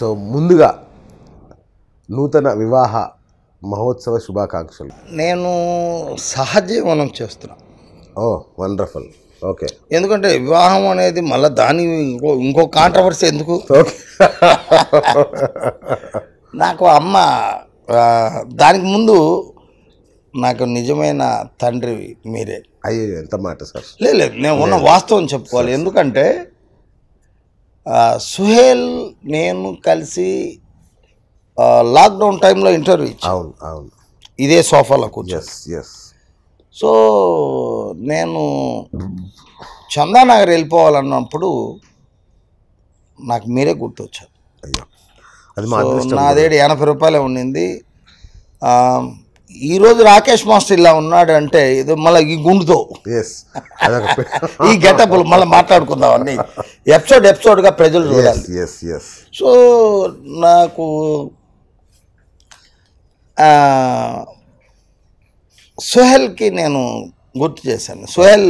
So ముందుగా నూతన వివాహ మహోత్సవ శుభాకాంక్షలు నేను సహజీవనం చేస్తున్నా ఓ వండర్ఫుల్ ఓకే ఎందుకంటే వివాహం అనేది మళ్ళీ దాని ఇంకో ఇంకో కాంట్రవర్సీ ఎందుకు నాకు అమ్మ దానికి ముందు నాకు నిజమైన తండ్రి మీరే అయ్యో ఎంత మాట సార్ లేదు నేను ఉన్న వాస్తవం చెప్పుకోవాలి ఎందుకంటే సుహేల్ నేను కలిసి లాక్డౌన్ టైంలో ఇంటర్వ్యూ ఇచ్చాను అవును అవును ఇదే సోఫాలో కూర్చో సో నేను చందానగర్ వెళ్ళిపోవాలన్నప్పుడు నాకు మీరే గుర్తొచ్చారు నాదేడు ఎనభై రూపాయలే ఉండింది ఈరోజు రాకేష్ మాస్టర్ ఇలా ఉన్నాడు అంటే ఇది మళ్ళీ ఈ గుండుతో ఈ గెటప్లు మళ్ళీ మాట్లాడుకుందాం అన్నీ ఎపిసోడ్ ఎపిసోడ్గా ప్రజలు చూడాలి సో నాకు సోహెల్కి నేను గుర్తు చేశాను సోహెల్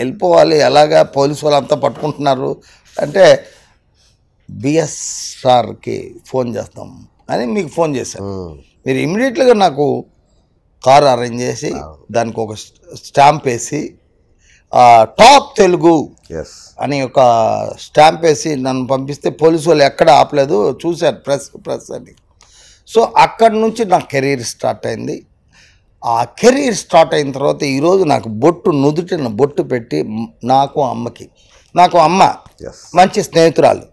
వెళ్ళిపోవాలి ఎలాగా పోలీసు వాళ్ళు అంతా పట్టుకుంటున్నారు అంటే బిఎస్ఆర్కి ఫోన్ చేస్తాం అని మీకు ఫోన్ చేశాను మీరు ఇమ్మీడియట్గా నాకు కార్ అరేంజ్ చేసి దానికి ఒక స్టాంప్ వేసి టాప్ తెలుగు అని ఒక స్టాంప్ వేసి నన్ను పంపిస్తే పోలీసు వాళ్ళు ఎక్కడ ఆపలేదు చూశారు ప్రెస్ ప్రెస్ అని సో అక్కడి నుంచి నా కెరీర్ స్టార్ట్ అయింది ఆ కెరీర్ స్టార్ట్ అయిన తర్వాత ఈరోజు నాకు బొట్టు నుదుటిన బొట్టు పెట్టి నాకు అమ్మకి నాకు అమ్మ మంచి స్నేహితురాలు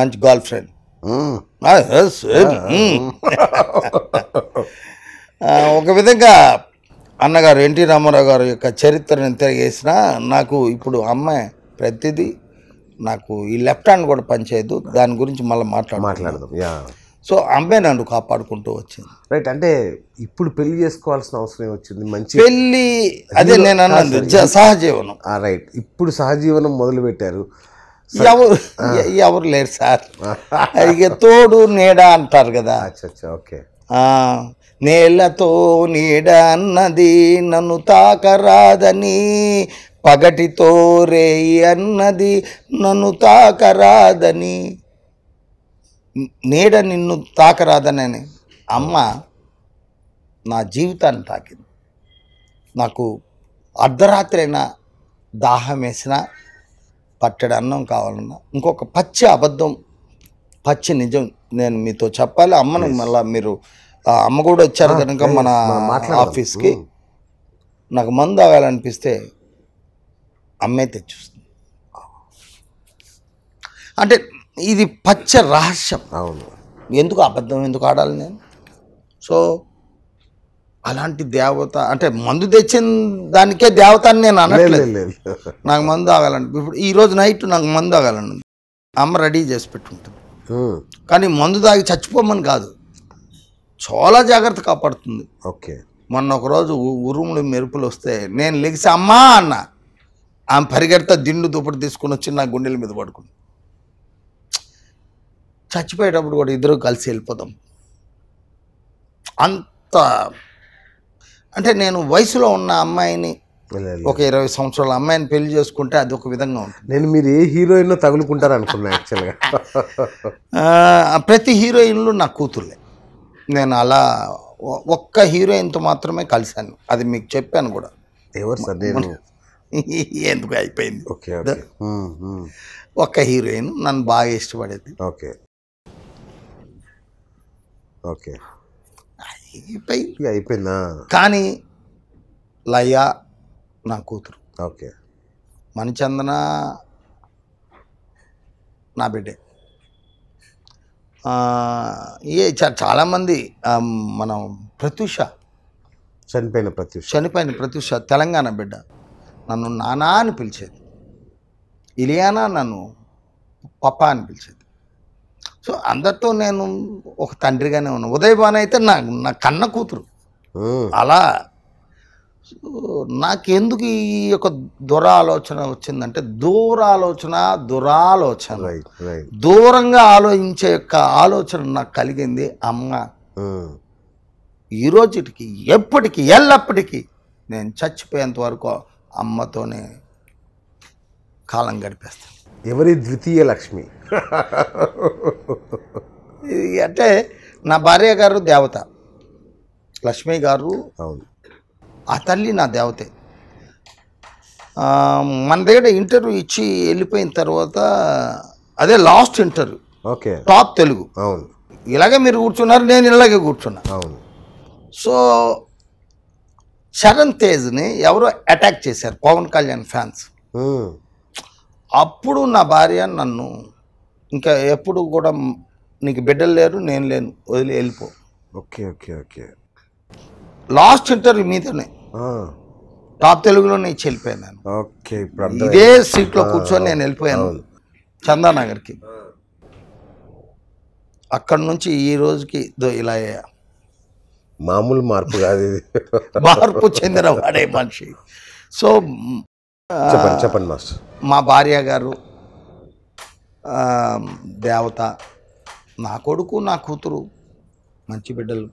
మంచి girlfriend mm. ah, ah. Mm. ఒక విధంగా అన్నగారు ఎన్టీ రామారావు గారి యొక్క చరిత్రను తిరగేసిన నాకు ఇప్పుడు అమ్మాయి ప్రతిదీ నాకు ఈ లెఫ్ట్ హ్యాండ్ కూడా పనిచేయదు దాని గురించి మళ్ళీ మాట్లాడు మాట్లాడదాం యా సో అమ్మాయి నన్ను కాపాడుకుంటూ వచ్చింది రైట్ అంటే ఇప్పుడు పెళ్లి చేసుకోవాల్సిన అవసరం వచ్చింది మంచి పెళ్ళి అదే నేను అన్నది సహజీవనం రైట్ ఇప్పుడు సహజీవనం మొదలు పెట్టారు ఎవరు ఎవరు లేరు సార్ ఇక తోడు నేడా అంటారు కదా ఓకే నేలతో నీడ అన్నది నన్ను తాకరాదని పగటితో రేయి అన్నది నన్ను తాకరాదని నీడ నిన్ను తాకరాదనని అమ్మ నా జీవితాన్ని తాకింది నాకు అర్ధరాత్రి అయినా దాహం వేసినా పట్టడి అన్నం కావాలన్నా ఇంకొక పచ్చి అబద్ధం పచ్చి నిజం నేను మీతో చెప్పాలి అమ్మను మళ్ళీ మీరు అమ్మ కూడా వచ్చారు కనుక మన ఆఫీస్కి నాకు మందు ఆగాలనిపిస్తే అమ్మే తెచ్చిస్తుంది అంటే ఇది పచ్చ రహస్యం అవును ఎందుకు అబద్ధం ఎందుకు ఆడాలి నేను సో అలాంటి దేవత అంటే మందు తెచ్చిన దానికే దేవత అని నేను అనట్లేదు నాకు మందు ఆగాలంటే ఇప్పుడు ఈరోజు నైట్ నాకు మందు ఆగాలను అమ్మ రెడీ చేసి పెట్టుకుంటుంది కానీ మందు తాగి చచ్చిపోమని కాదు చాలా జాగ్రత్త కాపాడుతుంది ఓకే మొన్న ఒకరోజు ఉరుములు మెరుపులు వస్తే నేను లెగిసి అమ్మా అన్న ఆమె పరిగెడతా దిండు దుప్పటి తీసుకుని వచ్చి నా గుండెల మీద పడుకుంది చచ్చిపోయేటప్పుడు కూడా ఇద్దరు కలిసి వెళ్ళిపోతాం అంత అంటే నేను వయసులో ఉన్న అమ్మాయిని ఒక ఇరవై సంవత్సరాల అమ్మాయిని పెళ్లి చేసుకుంటే అది ఒక విధంగా ఉంటుంది నేను మీరు ఏ హీరోయిన్లో తగులుకుంటారు అనుకున్నాను యాక్చువల్గా ప్రతి హీరోయిన్లు నా కూతుర్లే నేను అలా ఒక్క హీరోయిన్తో మాత్రమే కలిశాను అది మీకు చెప్పాను కూడా ఎవరు సార్ నేను ఎందుకు అయిపోయింది ఓకే ఒక్క హీరోయిన్ నన్ను బాగా ఇష్టపడేది ఓకే ఓకే అయిపోయింది అయిపోయిందా కానీ లయ నా కూతురు ఓకే మణిచందన నా బిడ్డే ఏ చాలామంది మనం ప్రత్యూష చనిపోయిన ప్రత్యూష చనిపోయిన ప్రత్యూష తెలంగాణ బిడ్డ నన్ను నానా అని పిలిచేది ఇలియానా నన్ను పప్ప అని పిలిచేది సో అందరితో నేను ఒక తండ్రిగానే ఉన్నాను ఉదయభాన్ అయితే నా నా కన్న కూతురు అలా నాకెందుకు ఈ యొక్క దురాలోచన వచ్చిందంటే దూరాలోచన దురాలోచన దూరంగా ఆలోచించే యొక్క ఆలోచన నాకు కలిగింది అమ్మ ఈరోజుకి ఎప్పటికీ ఎల్లప్పటికీ నేను చచ్చిపోయేంత వరకు అమ్మతోనే కాలం గడిపేస్తాను ఎవరి ద్వితీయ లక్ష్మి అంటే నా భార్య గారు దేవత లక్ష్మి గారు అవును ఆ తల్లి నా దేవతే మన దగ్గర ఇంటర్వ్యూ ఇచ్చి వెళ్ళిపోయిన తర్వాత అదే last interview okay top Telugu అవును ఇలాగే మీరు కూర్చున్నారు నేను ఇలాగే కూర్చున్నా అవును సో చరణ్ తేజ్ని ఎవరో అటాక్ చేశారు పవన్ కళ్యాణ్ ఫ్యాన్స్ అప్పుడు నా భార్య నన్ను ఇంకా ఎప్పుడు కూడా నీకు బిడ్డలు లేరు నేను లేను వదిలి వెళ్ళిపో okay okay okay last interview మీదనే టాప్ తెలుగులో నేను చెల్లిపోయాను ఓకే ఇప్పుడు ఇదే సీట్లో కూర్చొని నేను వెళ్ళిపోయాను చందానగర్కి అక్కడ నుంచి ఈ రోజుకి ఇలా అయ్యా మామూలు మార్పు కాదు ఇది మార్పు చెందిన వాడే మనిషి సో చెప్పండి మాస్టర్ మా భార్య గారు దేవత నా కొడుకు నా కూతురు మంచి బిడ్డలు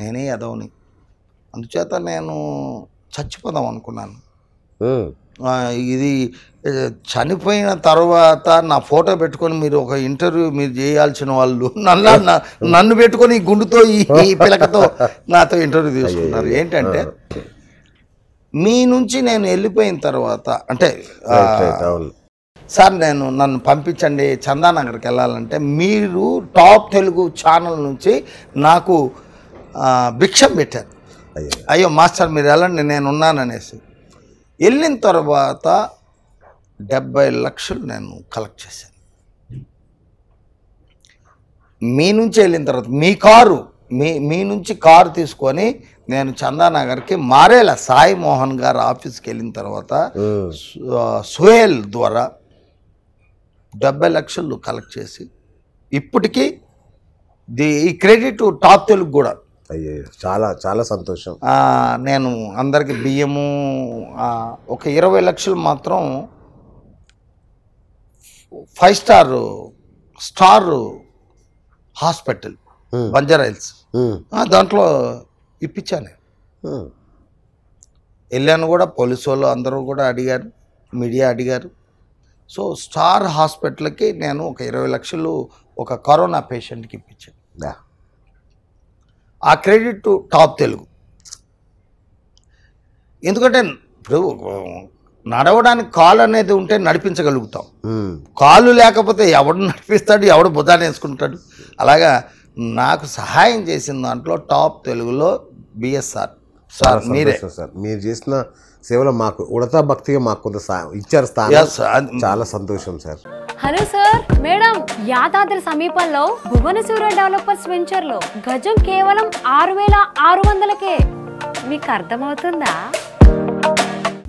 నేనే యదవని అందుచేత నేను చచ్చిపోదాం అనుకున్నాను ఇది చనిపోయిన తర్వాత నా ఫోటో పెట్టుకొని మీరు ఒక ఇంటర్వ్యూ మీరు చేయాల్సిన వాళ్ళు నన్ను నన్ను పెట్టుకొని గుండుతో ఈ పిలకతో నాతో ఇంటర్వ్యూ తీసుకున్నారు ఏంటంటే మీ నుంచి నేను వెళ్ళిపోయిన తర్వాత అంటే సార్ నేను నన్ను పంపించండి చందానగర్కి వెళ్ళాలంటే మీరు టాప్ తెలుగు ఛానల్ నుంచి నాకు భిక్షం పెట్టారు అయ్యో మాస్టర్ మీరు వెళ్ళండి నేను ఉన్నాననేసి వెళ్ళిన తర్వాత డెబ్బై లక్షలు నేను కలెక్ట్ చేశాను మీ నుంచి వెళ్ళిన తర్వాత మీ కారు మీ మీ నుంచి కారు తీసుకొని నేను చందానగర్కి మారేలా సాయి మోహన్ గారు ఆఫీస్కి వెళ్ళిన తర్వాత సుహేల్ ద్వారా డెబ్బై లక్షలు కలెక్ట్ చేసి ఇప్పటికీ ది ఈ క్రెడిట్ టాప్ తెలుగు కూడా అయ్యే చాలా చాలా సంతోషం నేను అందరికి బియ్యము ఒక ఇరవై లక్షలు మాత్రం five star star hospital Banjara Hills దాంట్లో ఇప్పించాను వెళ్ళాను కూడా పోలీసు వాళ్ళు అందరూ కూడా అడిగారు మీడియా అడిగారు సో స్టార్ హాస్పిటల్కి నేను ఒక ఇరవై లక్షలు ఒక కరోనా పేషెంట్కి ఇప్పించాను ఆ క్రెడిట్ టు టాప్ తెలుగు ఎందుకంటే ఇప్పుడు నడవడానికి కాలు అనేది ఉంటే నడిపించగలుగుతాం కాలు లేకపోతే ఎవడు నడిపిస్తాడు ఎవడు బుధాన్ని వేసుకుంటాడు అలాగా నాకు సహాయం చేసిన దాంట్లో టాప్ తెలుగులో బిఎస్ఆర్ సార్ మీరే సార్ మీరు చేసిన సేవలో మాకు ఉడతా భక్తిగా మాకు కొంత ఇచ్చారు స్థానం చాలా సంతోషం sir hello sir madam Yadadri సమీపంలో భువనసూర డెవలపర్స్ వెంచర్ లో గజం కేవలం ఆరు వేల ఆరు వందలకే మీకు అర్థమవుతుందా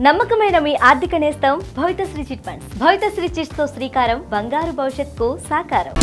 నమ్మకమైన మీ ఆర్థిక నేస్తం Bhavitha Sri chit funds Sri chits తో శ్రీకారం బంగారు భవిష్యత్కు సాకారం